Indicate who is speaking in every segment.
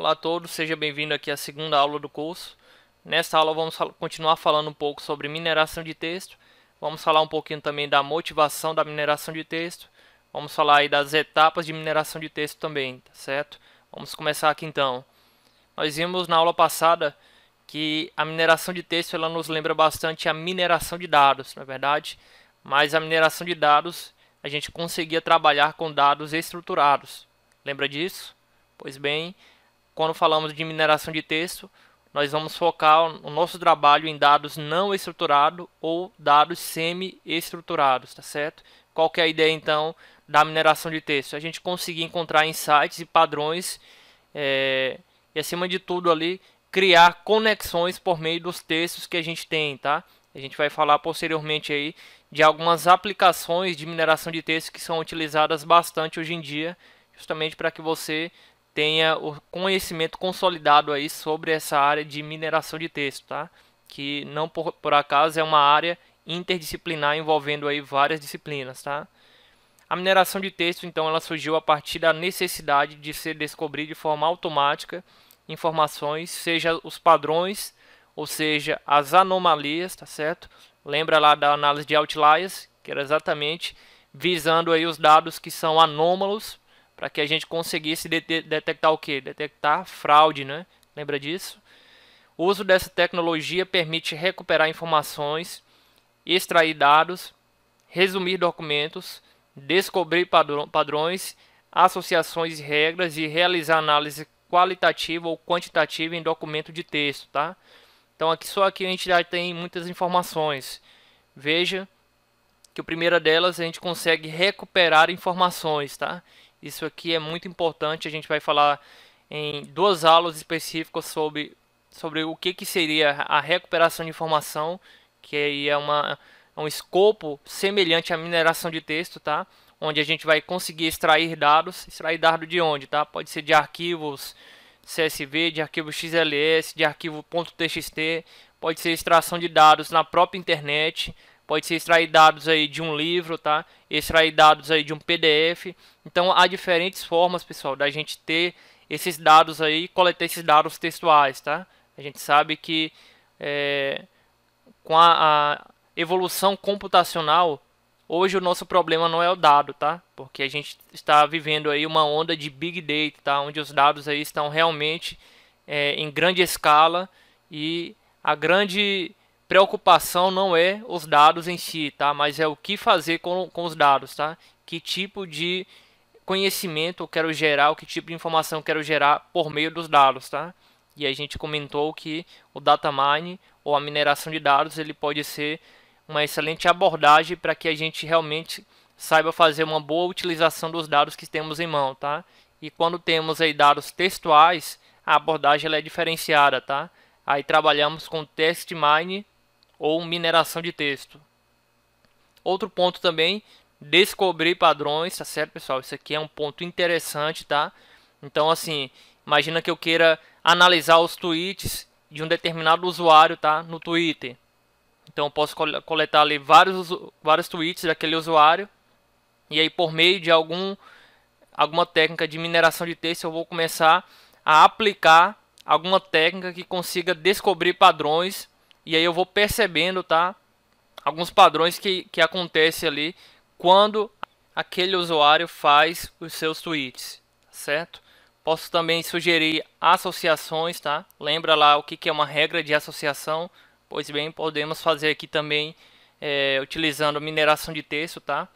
Speaker 1: Olá a todos, seja bem-vindo aqui à segunda aula do curso. Nesta aula vamos continuar falando um pouco sobre mineração de texto, vamos falar um pouquinho também da motivação da mineração de texto, vamos falar aí das etapas de mineração de texto também, tá certo? Vamos começar aqui então. Nós vimos na aula passada que a mineração de texto ela nos lembra bastante a mineração de dados, na é verdade, mas a mineração de dados a gente conseguia trabalhar com dados estruturados. Lembra disso? Pois bem, quando falamos de mineração de texto, nós vamos focar o nosso trabalho em dados não estruturados ou dados semi-estruturados, tá certo? Qual que é a ideia então da mineração de texto? A gente conseguir encontrar insights e padrões é, e acima de tudo ali criar conexões por meio dos textos que a gente tem, tá? A gente vai falar posteriormente aí de algumas aplicações de mineração de texto que são utilizadas bastante hoje em dia, justamente para que você tenha o conhecimento consolidado aí sobre essa área de mineração de texto, tá? Que não por, por acaso é uma área interdisciplinar envolvendo aí várias disciplinas, tá? A mineração de texto, então, ela surgiu a partir da necessidade de se descobrir de forma automática informações, seja os padrões, ou seja, as anomalias, tá certo? Lembra lá da análise de outliers, que era exatamente visando aí os dados que são anômalos para que a gente conseguisse de detectar o que? Detectar fraude, né? Lembra disso? O uso dessa tecnologia permite recuperar informações, extrair dados, resumir documentos, descobrir padrões, associações e regras e realizar análise qualitativa ou quantitativa em documento de texto, tá? Então aqui só aqui a gente já tem muitas informações. Veja que a primeira delas a gente consegue recuperar informações, tá? Isso aqui é muito importante. A gente vai falar em duas aulas específicas sobre, sobre o que, que seria a recuperação de informação, que aí é uma, um escopo semelhante à mineração de texto, tá? Onde a gente vai conseguir extrair dados. Extrair dado de onde, tá? Pode ser de arquivos CSV, de arquivo XLS, de arquivo .txt, pode ser extração de dados na própria internet, pode ser extrair dados aí de um livro, tá? Extrair dados aí de um PDF. Então há diferentes formas, pessoal, da gente ter esses dados aí, coletar esses dados textuais, tá? A gente sabe que é, com a, a evolução computacional, hoje o nosso problema não é o dado, tá? Porque a gente está vivendo aí uma onda de big data, tá? Onde os dados aí estão realmente é, em grande escala e a grande preocupação não é os dados em si, tá? Mas é o que fazer com, com os dados, tá? Que tipo de conhecimento eu quero gerar, que tipo de informação eu quero gerar por meio dos dados, tá? E a gente comentou que o data mine ou a mineração de dados, ele pode ser uma excelente abordagem para que a gente realmente saiba fazer uma boa utilização dos dados que temos em mão, tá? E quando temos aí dados textuais, a abordagem ela é diferenciada, tá? Aí trabalhamos com text mine ou mineração de texto. Outro ponto também, descobrir padrões, tá certo, pessoal? Isso aqui é um ponto interessante, tá? Então, assim, imagina que eu queira analisar os tweets de um determinado usuário, tá? No Twitter. Então, eu posso coletar ali vários, vários tweets daquele usuário. E aí, por meio de algum, alguma técnica de mineração de texto, eu vou começar a aplicar alguma técnica que consiga descobrir padrões e aí eu vou percebendo, tá? Alguns padrões que, que acontece ali quando aquele usuário faz os seus tweets, certo? Posso também sugerir associações, tá? Lembra lá o que, que é uma regra de associação? Pois bem, podemos fazer aqui também é, utilizando mineração de texto, tá?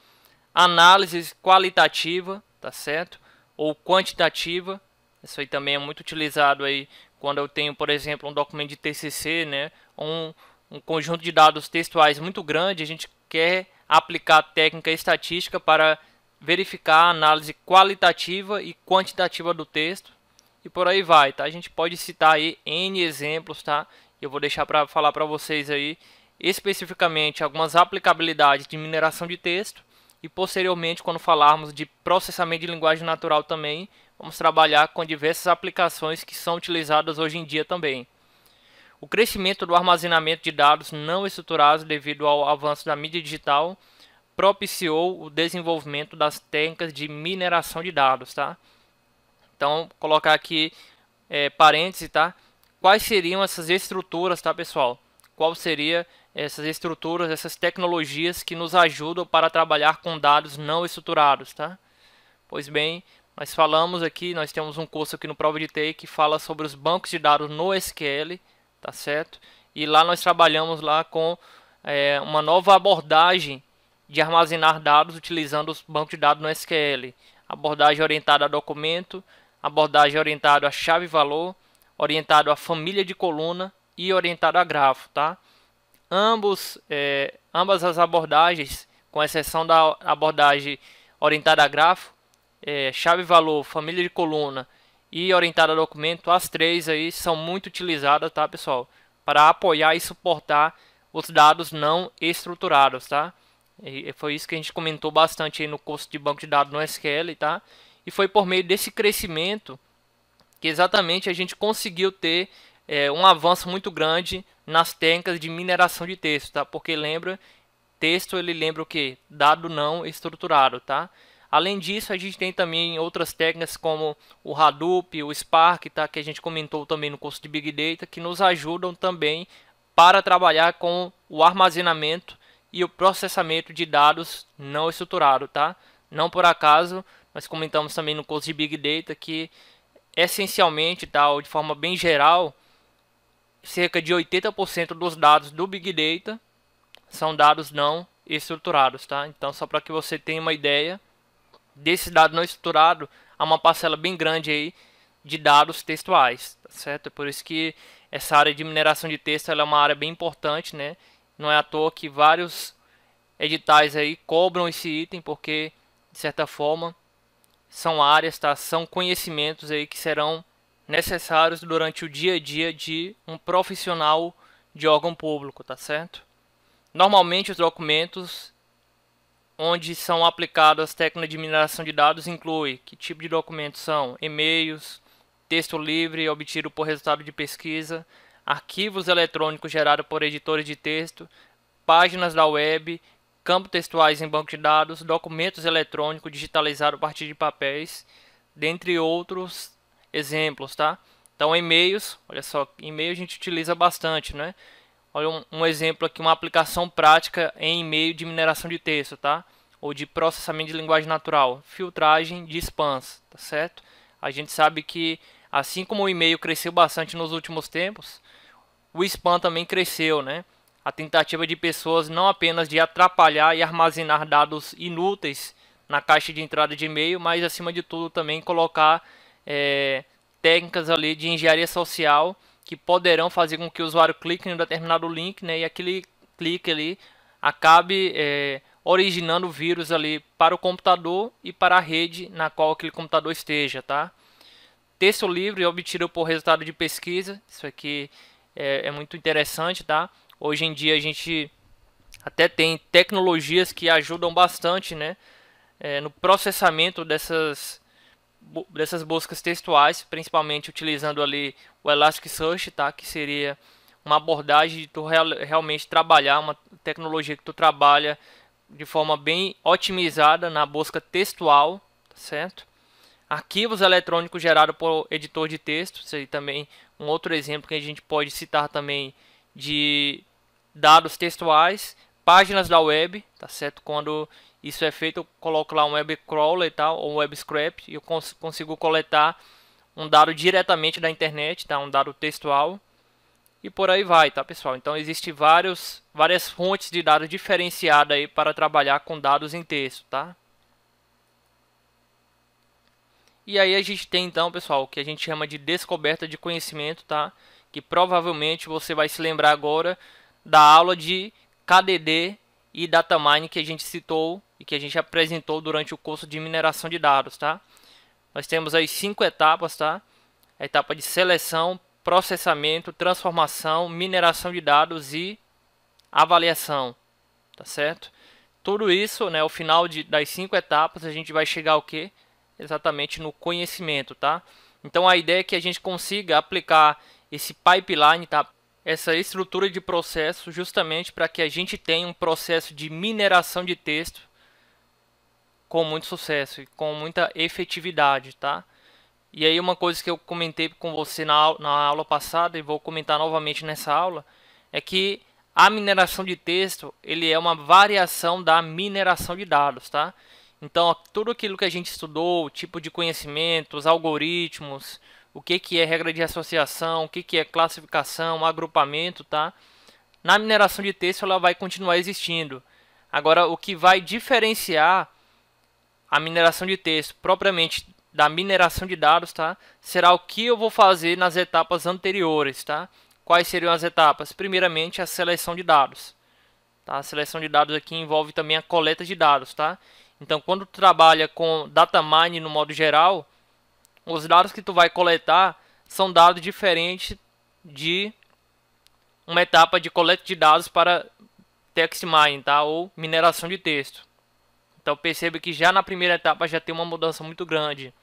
Speaker 1: Análise qualitativa, tá certo? Ou quantitativa, isso aí também é muito utilizado aí quando eu tenho, por exemplo, um documento de TCC, né, um, um conjunto de dados textuais muito grande, a gente quer aplicar técnica estatística para verificar a análise qualitativa e quantitativa do texto e por aí vai, tá? A gente pode citar aí N exemplos, tá? Eu vou deixar para falar para vocês aí especificamente algumas aplicabilidades de mineração de texto e posteriormente quando falarmos de processamento de linguagem natural também, vamos trabalhar com diversas aplicações que são utilizadas hoje em dia também. O crescimento do armazenamento de dados não estruturados devido ao avanço da mídia digital propiciou o desenvolvimento das técnicas de mineração de dados, tá? Então, colocar aqui é, parênteses, tá? Quais seriam essas estruturas, tá, pessoal? Qual seria essas estruturas, essas tecnologias que nos ajudam para trabalhar com dados não estruturados, tá? Pois bem, nós falamos aqui, nós temos um curso aqui no Prova de TI que fala sobre os bancos de dados no SQL, tá certo? E lá nós trabalhamos lá com é, uma nova abordagem de armazenar dados utilizando os bancos de dados no SQL. Abordagem orientada a documento, abordagem orientada a chave-valor, orientado a família de coluna e orientado a grafo, tá? Ambos, é, ambas as abordagens, com exceção da abordagem orientada a grafo, é, chave valor, família de coluna e orientada a documento, as três aí são muito utilizadas, tá, pessoal? Para apoiar e suportar os dados não estruturados, tá? E foi isso que a gente comentou bastante aí no curso de banco de dados no SQL, tá? E foi por meio desse crescimento que exatamente a gente conseguiu ter é, um avanço muito grande nas técnicas de mineração de texto, tá? Porque lembra, texto ele lembra o que? Dado não estruturado, tá? Além disso, a gente tem também outras técnicas como o Hadoop, o Spark, tá? que a gente comentou também no curso de Big Data, que nos ajudam também para trabalhar com o armazenamento e o processamento de dados não estruturado, tá? Não por acaso, nós comentamos também no curso de Big Data que essencialmente, tá, ou de forma bem geral, cerca de 80% dos dados do Big Data são dados não estruturados, tá? Então, só para que você tenha uma ideia, desse dado não estruturado há uma parcela bem grande aí de dados textuais, tá certo? É por isso que essa área de mineração de texto é uma área bem importante, né? Não é à toa que vários editais aí cobram esse item porque de certa forma são áreas, tá? São conhecimentos aí que serão necessários durante o dia a dia de um profissional de órgão público, tá certo? Normalmente os documentos onde são aplicadas as técnicas de mineração de dados inclui que tipo de documentos são e-mails, texto livre obtido por resultado de pesquisa, arquivos eletrônicos gerados por editores de texto, páginas da web, campos textuais em banco de dados, documentos eletrônicos digitalizados a partir de papéis, dentre outros exemplos, tá? Então, e-mails, olha só, e-mail a gente utiliza bastante, né? Olha um, um exemplo aqui, uma aplicação prática em e-mail de mineração de texto, tá? Ou de processamento de linguagem natural, filtragem de spams, tá certo? A gente sabe que assim como o e-mail cresceu bastante nos últimos tempos, o spam também cresceu, né? A tentativa de pessoas não apenas de atrapalhar e armazenar dados inúteis na caixa de entrada de e-mail, mas acima de tudo também colocar é, técnicas ali de engenharia social que poderão fazer com que o usuário clique em um determinado link né, e aquele clique ali acabe é, originando vírus ali para o computador e para a rede na qual aquele computador esteja. Tá? Texto livre obtido por resultado de pesquisa, isso aqui é, é muito interessante. Tá? Hoje em dia a gente até tem tecnologias que ajudam bastante né, é, no processamento dessas dessas buscas textuais, principalmente utilizando ali o Elasticsearch, tá? que seria uma abordagem de tu real, realmente trabalhar, uma tecnologia que tu trabalha de forma bem otimizada na busca textual, tá certo? Arquivos eletrônicos gerados por editor de texto, isso aí também um outro exemplo que a gente pode citar também de dados textuais, páginas da web, tá certo? Quando isso é feito, eu coloco lá um web crawler e tal, ou um web scrap, e eu cons consigo coletar um dado diretamente da internet, tá? Um dado textual e por aí vai, tá, pessoal? Então existe vários várias fontes de dados diferenciadas aí para trabalhar com dados em texto, tá? E aí a gente tem então, pessoal, o que a gente chama de descoberta de conhecimento, tá? Que provavelmente você vai se lembrar agora da aula de KDD e data mining que a gente citou e que a gente apresentou durante o curso de mineração de dados, tá? Nós temos aí cinco etapas, tá? A etapa de seleção, processamento, transformação, mineração de dados e avaliação, tá certo? Tudo isso, né, ao final de, das cinco etapas, a gente vai chegar ao que? Exatamente no conhecimento, tá? Então a ideia é que a gente consiga aplicar esse pipeline, tá? essa estrutura de processo justamente para que a gente tenha um processo de mineração de texto com muito sucesso e com muita efetividade, tá? E aí uma coisa que eu comentei com você na, na aula passada e vou comentar novamente nessa aula é que a mineração de texto ele é uma variação da mineração de dados, tá? Então tudo aquilo que a gente estudou, tipo de conhecimento, os algoritmos, o que, que é regra de associação, o que, que é classificação, agrupamento, tá? Na mineração de texto ela vai continuar existindo. Agora, o que vai diferenciar a mineração de texto propriamente da mineração de dados, tá? Será o que eu vou fazer nas etapas anteriores, tá? Quais seriam as etapas? Primeiramente, a seleção de dados. Tá? A seleção de dados aqui envolve também a coleta de dados, tá? Então, quando trabalha com data mining no modo geral, os dados que tu vai coletar são dados diferentes de uma etapa de coleta de dados para text mining, tá? Ou mineração de texto. Então perceba que já na primeira etapa já tem uma mudança muito grande.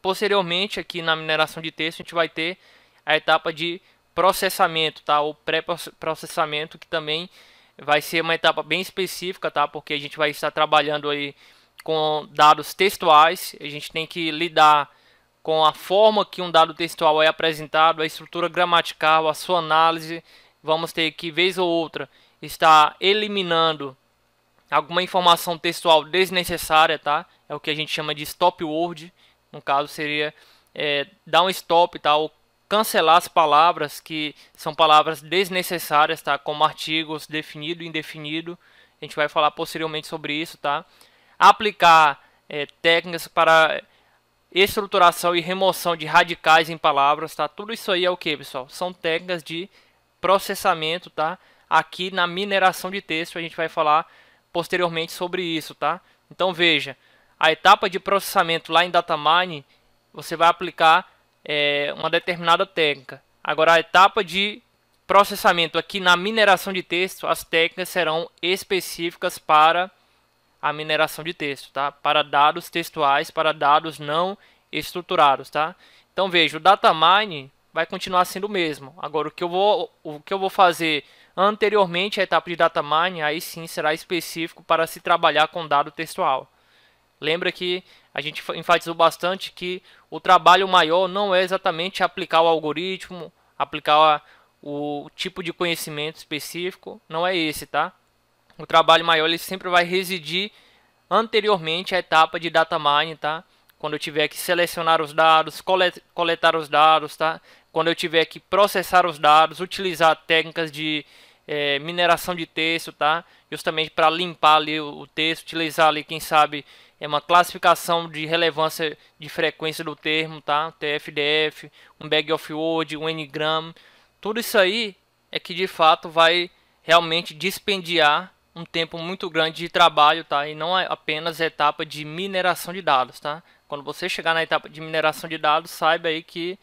Speaker 1: Posteriormente, aqui na mineração de texto, a gente vai ter a etapa de processamento, tá? Ou pré-processamento, que também vai ser uma etapa bem específica, tá? Porque a gente vai estar trabalhando aí com dados textuais, a gente tem que lidar com a forma que um dado textual é apresentado, a estrutura gramatical, a sua análise, vamos ter que, vez ou outra, estar eliminando alguma informação textual desnecessária, tá? É o que a gente chama de stop word. No caso, seria é, dar um stop, tá? Ou cancelar as palavras que são palavras desnecessárias, tá? Como artigos definido e indefinido. A gente vai falar posteriormente sobre isso, tá? Aplicar é, técnicas para estruturação e remoção de radicais em palavras, tá? Tudo isso aí é o que, pessoal? São técnicas de processamento, tá? Aqui na mineração de texto a gente vai falar posteriormente sobre isso, tá? Então veja, a etapa de processamento lá em datamine, você vai aplicar é, uma determinada técnica. Agora a etapa de processamento aqui na mineração de texto, as técnicas serão específicas para a mineração de texto, tá? Para dados textuais, para dados não estruturados, tá? Então veja, o data mine vai continuar sendo o mesmo. Agora o que eu vou o que eu vou fazer anteriormente à etapa de data mine, aí sim será específico para se trabalhar com dado textual. Lembra que a gente enfatizou bastante que o trabalho maior não é exatamente aplicar o algoritmo, aplicar o tipo de conhecimento específico, não é esse, tá? o trabalho maior ele sempre vai residir anteriormente à etapa de data mining, tá? Quando eu tiver que selecionar os dados, coletar os dados, tá? Quando eu tiver que processar os dados, utilizar técnicas de é, mineração de texto, tá? Justamente para limpar ali o texto, utilizar ali, quem sabe, é uma classificação de relevância de frequência do termo, tá? TFDF, um bag of word, um n-gram, tudo isso aí é que de fato vai realmente dispendiar um tempo muito grande de trabalho, tá? E não é apenas a etapa de mineração de dados, tá? Quando você chegar na etapa de mineração de dados, saiba aí que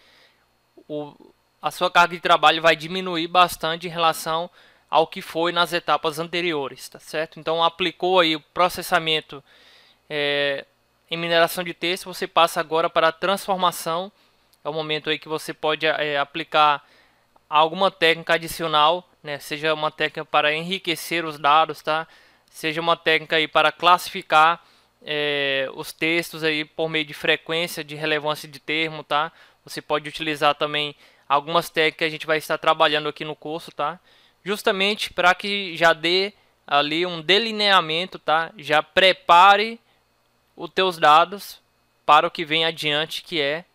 Speaker 1: o, a sua carga de trabalho vai diminuir bastante em relação ao que foi nas etapas anteriores, tá certo? Então aplicou aí o processamento é, em mineração de texto, você passa agora para a transformação, é o momento aí que você pode é, aplicar alguma técnica adicional, né? Seja uma técnica para enriquecer os dados, tá? Seja uma técnica aí para classificar é, os textos aí por meio de frequência, de relevância de termo, tá? Você pode utilizar também algumas técnicas que a gente vai estar trabalhando aqui no curso, tá? Justamente para que já dê ali um delineamento, tá? Já prepare os teus dados para o que vem adiante, que é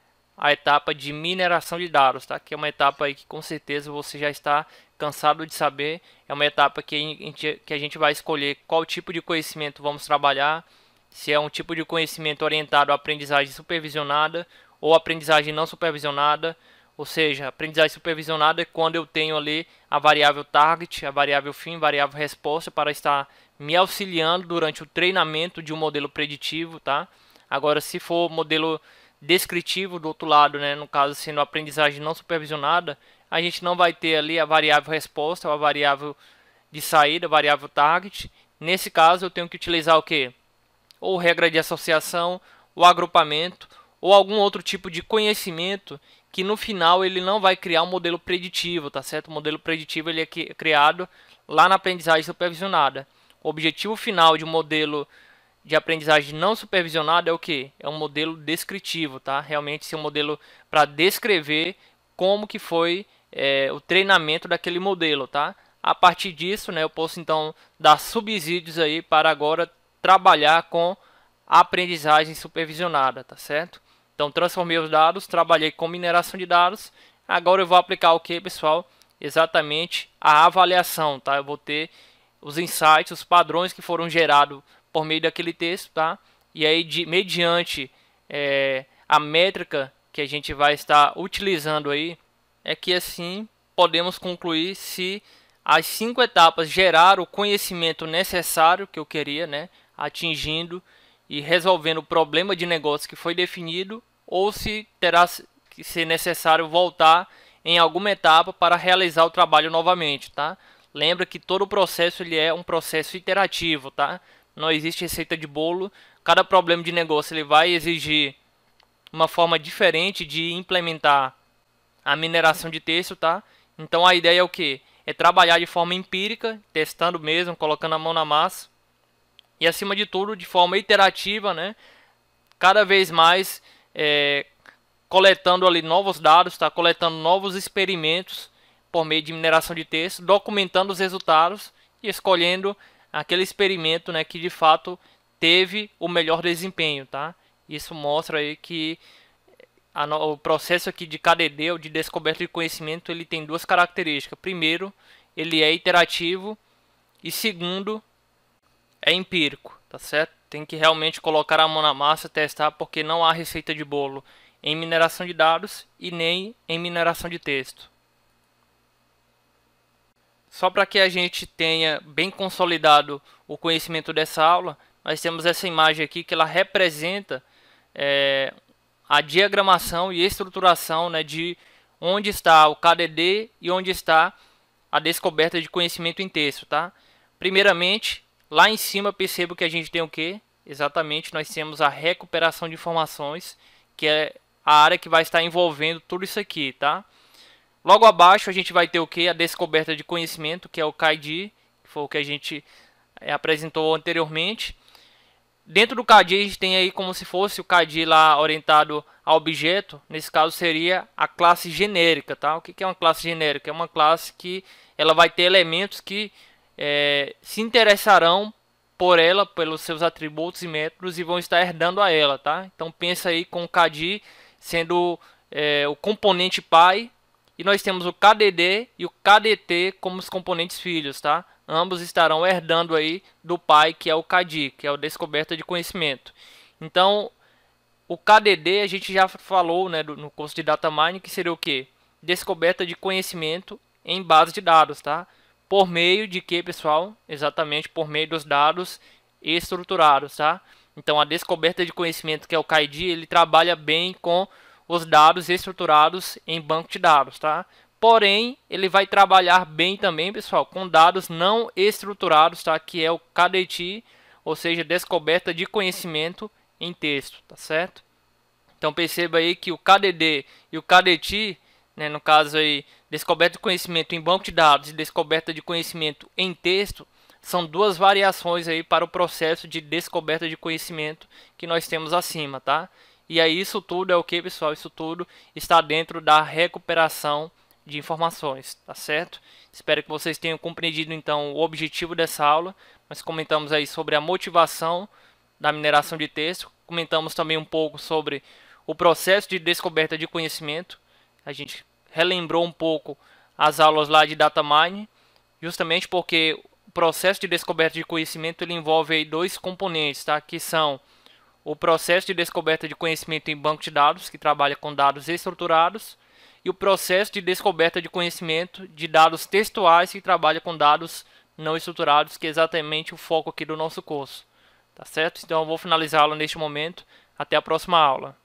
Speaker 1: a etapa de mineração de dados, tá? Que é uma etapa aí que com certeza você já está cansado de saber. É uma etapa que a gente, que a gente vai escolher qual tipo de conhecimento vamos trabalhar, se é um tipo de conhecimento orientado à aprendizagem supervisionada ou aprendizagem não supervisionada, ou seja, aprendizagem supervisionada é quando eu tenho ali a variável target, a variável fim, a variável resposta para estar me auxiliando durante o treinamento de um modelo preditivo, tá? Agora, se for modelo descritivo do outro lado, né, no caso sendo aprendizagem não supervisionada, a gente não vai ter ali a variável resposta, a variável de saída, a variável target. Nesse caso, eu tenho que utilizar o que? Ou regra de associação, ou agrupamento, ou algum outro tipo de conhecimento que no final ele não vai criar um modelo preditivo, tá certo? O modelo preditivo ele é criado lá na aprendizagem supervisionada. O objetivo final de um modelo de aprendizagem não supervisionada é o que? É um modelo descritivo, tá? Realmente é um modelo para descrever como que foi é, o treinamento daquele modelo, tá? A partir disso, né, eu posso então dar subsídios aí para agora trabalhar com aprendizagem supervisionada, tá certo? Então transformei os dados, trabalhei com mineração de dados. Agora eu vou aplicar o que, pessoal? Exatamente a avaliação, tá? Eu vou ter os insights, os padrões que foram gerados por meio daquele texto, tá? E aí, de, mediante é, a métrica que a gente vai estar utilizando aí, é que assim podemos concluir se as cinco etapas geraram o conhecimento necessário que eu queria, né? Atingindo e resolvendo o problema de negócio que foi definido, ou se terá que ser necessário voltar em alguma etapa para realizar o trabalho novamente, tá? Lembra que todo o processo ele é um processo iterativo, tá? Não existe receita de bolo. Cada problema de negócio ele vai exigir uma forma diferente de implementar a mineração de texto, tá? Então a ideia é o que? É trabalhar de forma empírica, testando mesmo, colocando a mão na massa. E acima de tudo, de forma iterativa, né? Cada vez mais é, coletando ali novos dados, tá? Coletando novos experimentos por meio de mineração de texto, documentando os resultados e escolhendo aquele experimento né, que de fato teve o melhor desempenho. Tá? Isso mostra aí que a, o processo aqui de KDD, ou de descoberta de conhecimento, ele tem duas características. Primeiro, ele é iterativo e segundo, é empírico, tá certo? Tem que realmente colocar a mão na massa, testar, porque não há receita de bolo em mineração de dados e nem em mineração de texto. Só para que a gente tenha bem consolidado o conhecimento dessa aula, nós temos essa imagem aqui que ela representa é, a diagramação e estruturação né, de onde está o KDD e onde está a descoberta de conhecimento em texto. Tá? Primeiramente, lá em cima percebo que a gente tem o que? Exatamente, nós temos a recuperação de informações, que é a área que vai estar envolvendo tudo isso aqui. Tá? Logo abaixo a gente vai ter o que? A descoberta de conhecimento, que é o CADI que foi o que a gente é, apresentou anteriormente. Dentro do CADI a gente tem aí como se fosse o CADI lá orientado a objeto, nesse caso seria a classe genérica, tá? O que é uma classe genérica? É uma classe que ela vai ter elementos que é, se interessarão por ela, pelos seus atributos e métodos e vão estar herdando a ela, tá? Então pensa aí com o KD sendo é, o componente pai e nós temos o KDD e o KDT como os componentes filhos, tá? Ambos estarão herdando aí do pai, que é o KDI, que é o Descoberta de Conhecimento. Então, o KDD a gente já falou né, no curso de Data Mining, que seria o quê? Descoberta de conhecimento em base de dados, tá? Por meio de que, pessoal? Exatamente por meio dos dados estruturados, tá? Então, a descoberta de conhecimento, que é o KDI ele trabalha bem com os dados estruturados em banco de dados, tá? Porém, ele vai trabalhar bem também, pessoal, com dados não estruturados, tá? Que é o KDT, ou seja, descoberta de conhecimento em texto, tá certo? Então perceba aí que o KDD e o KDT, né, no caso aí, descoberta de conhecimento em banco de dados e descoberta de conhecimento em texto, são duas variações aí para o processo de descoberta de conhecimento que nós temos acima, tá? E aí isso tudo é o que, pessoal? Isso tudo está dentro da recuperação de informações, tá certo? Espero que vocês tenham compreendido então o objetivo dessa aula. Nós comentamos aí sobre a motivação da mineração de texto, comentamos também um pouco sobre o processo de descoberta de conhecimento. A gente relembrou um pouco as aulas lá de data mining, justamente porque o processo de descoberta de conhecimento ele envolve dois componentes, tá? Que são o processo de descoberta de conhecimento em banco de dados, que trabalha com dados estruturados, e o processo de descoberta de conhecimento de dados textuais, que trabalha com dados não estruturados, que é exatamente o foco aqui do nosso curso. Tá certo? Então eu vou finalizá-lo neste momento. Até a próxima aula.